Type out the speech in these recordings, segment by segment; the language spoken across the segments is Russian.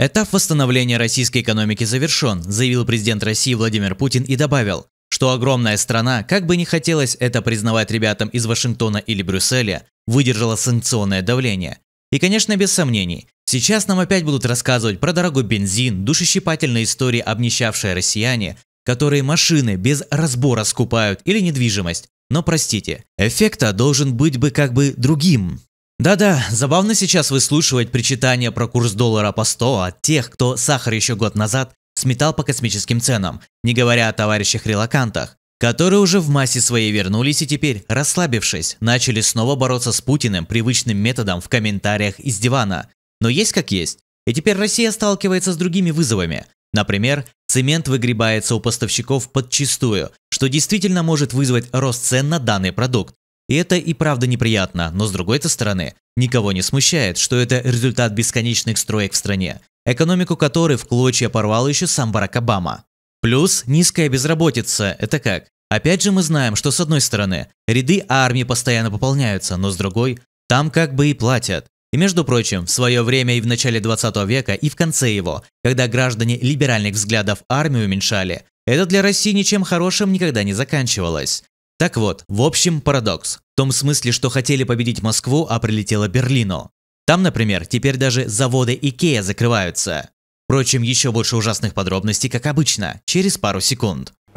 Этап восстановления российской экономики завершен, заявил президент России Владимир Путин и добавил, что огромная страна, как бы не хотелось это признавать ребятам из Вашингтона или Брюсселя, выдержала санкционное давление. И, конечно, без сомнений, сейчас нам опять будут рассказывать про дорогой бензин, душещипательные истории, обнищавшие россияне, которые машины без разбора скупают или недвижимость. Но простите, эффекта должен быть бы как бы другим. Да-да, забавно сейчас выслушивать причитания про курс доллара по 100 от тех, кто сахар еще год назад сметал по космическим ценам, не говоря о товарищах-релакантах, которые уже в массе своей вернулись и теперь, расслабившись, начали снова бороться с Путиным привычным методом в комментариях из дивана. Но есть как есть. И теперь Россия сталкивается с другими вызовами. Например, цемент выгребается у поставщиков подчистую, что действительно может вызвать рост цен на данный продукт. И это и правда неприятно, но с другой стороны, никого не смущает, что это результат бесконечных строек в стране, экономику которой в клочья порвал еще сам Барак Обама. Плюс низкая безработица – это как? Опять же мы знаем, что с одной стороны, ряды армии постоянно пополняются, но с другой, там как бы и платят. И между прочим, в свое время и в начале 20 века, и в конце его, когда граждане либеральных взглядов армию уменьшали, это для России ничем хорошим никогда не заканчивалось. Так вот, в общем, парадокс. В том смысле, что хотели победить Москву, а прилетело Берлину. Там, например, теперь даже заводы Икея закрываются. Впрочем, еще больше ужасных подробностей, как обычно, через пару секунд.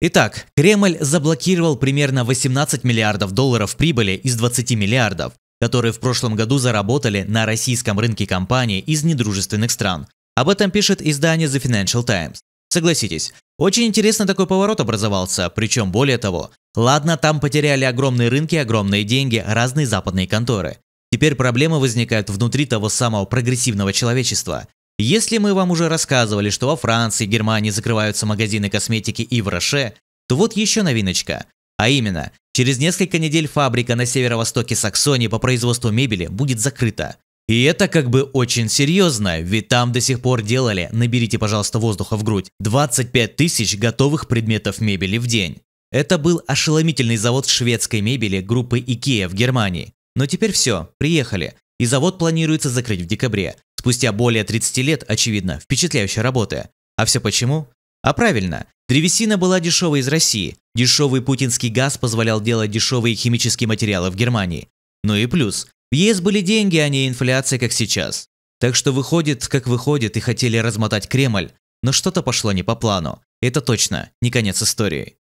Итак, Кремль заблокировал примерно 18 миллиардов долларов прибыли из 20 миллиардов, которые в прошлом году заработали на российском рынке компании из недружественных стран. Об этом пишет издание The Financial Times. Согласитесь, очень интересно такой поворот образовался, причем более того, ладно, там потеряли огромные рынки, огромные деньги, разные западные конторы. Теперь проблемы возникают внутри того самого прогрессивного человечества. Если мы вам уже рассказывали, что во Франции и Германии закрываются магазины косметики и в Роше, то вот еще новиночка. А именно, через несколько недель фабрика на северо-востоке Саксонии по производству мебели будет закрыта. И это как бы очень серьезно, ведь там до сих пор делали, наберите, пожалуйста, воздуха в грудь, 25 тысяч готовых предметов мебели в день. Это был ошеломительный завод шведской мебели группы IKEA в Германии. Но теперь все, приехали. И завод планируется закрыть в декабре. Спустя более 30 лет, очевидно, впечатляющая работа. А все почему? А правильно, древесина была дешевой из России, дешевый путинский газ позволял делать дешевые химические материалы в Германии. Ну и плюс, в ЕС были деньги, а не инфляция, как сейчас. Так что выходит, как выходит, и хотели размотать Кремль, но что-то пошло не по плану. Это точно не конец истории.